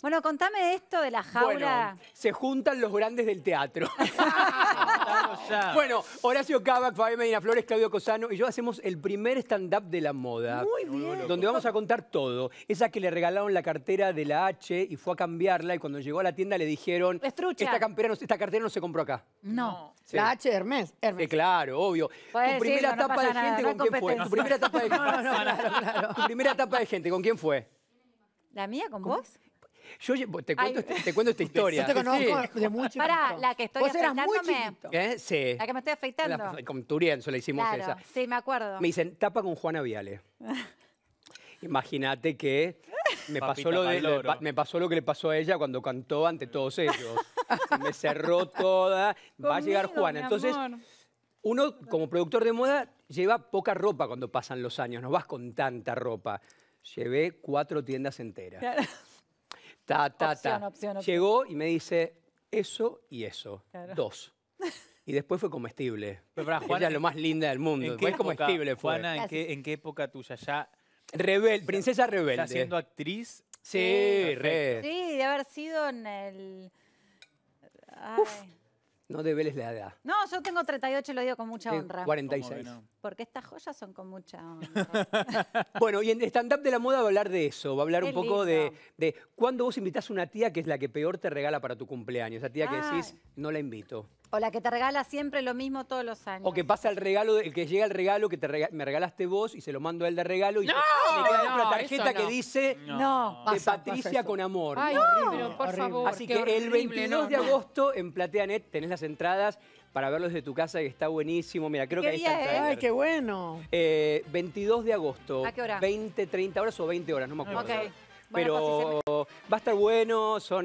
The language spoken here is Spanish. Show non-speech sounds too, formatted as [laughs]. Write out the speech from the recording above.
Bueno. contame esto de la jaula. se juntan los grandes del teatro. [laughs] bueno, Horacio Cabac, Fabián Medina Flores, Claudio Cosano y yo hacemos el primer stand-up de la moda. Muy bien. Donde vamos a contar todo. Esa que le regalaron la cartera de la H y fue a cambiarla y cuando llegó a la tienda le dijeron... Esta, cartera no se compró acá. No. La H de Hermes. Eh, claro, obvio. tu primera de gente, ¿con quién fue? primera etapa de gente, ¿con quién fue? ¿La mía con, vos? Yo pues, este, [laughs] te cuento, esta historia. Yo te conozco de mucho. Pará, la que estoy ¿Vos afeitándome. ¿Eh? Sí. La que me estoy afeitando. con Turienzo la hicimos claro, esa. Sí, me acuerdo. Me dicen, tapa con Juana Viale. [laughs] Imagínate que me pasó, lo que le pasó a ella cuando cantó ante todos ellos. me cerró [laughs] toda. Va a llegar Juana. Entonces, uno como productor de moda lleva poca ropa cuando pasan los años. No vas con tanta ropa. Llevé cuatro tiendas enteras. [laughs] Ta, ta, ta. Llegó y me dice eso y eso. Dos. [laughs] Y después fue comestible. [laughs] Era es lo más linda del mundo. ¿En qué comestible fue. Juana, ¿en qué, época tuya ya? Rebel, princesa rebelde. siendo actriz? Sí, sí, sí, de haber sido en el. No debeles la edad. No, yo tengo 38 y lo digo con mucha honra. 46. Porque estas joyas son con mucha honra. [laughs] Bueno, y en stand-up de la moda va a hablar de eso, va a hablar un poco de, de cuándo vos invitas a una tía que es la que peor te regala para tu cumpleaños, esa tía que decís, no la invito. O la que te regala siempre lo mismo todos los años. O que pasa el regalo, el que llega el regalo que te me regalaste vos y se lo mando a él de regalo y ¡No! una tarjeta que dice no. de Patricia con amor. Ay, por favor. Así que el 22 de agosto en Plateanet tenés las entradas para verlo desde tu casa que está buenísimo. Mira, creo que ahí está. Ay, qué bueno. 22 eh, de agosto. ¿A qué hora? 20, 30 horas o 20 horas, no me acuerdo. Pues pero bueno, va a estar bueno, son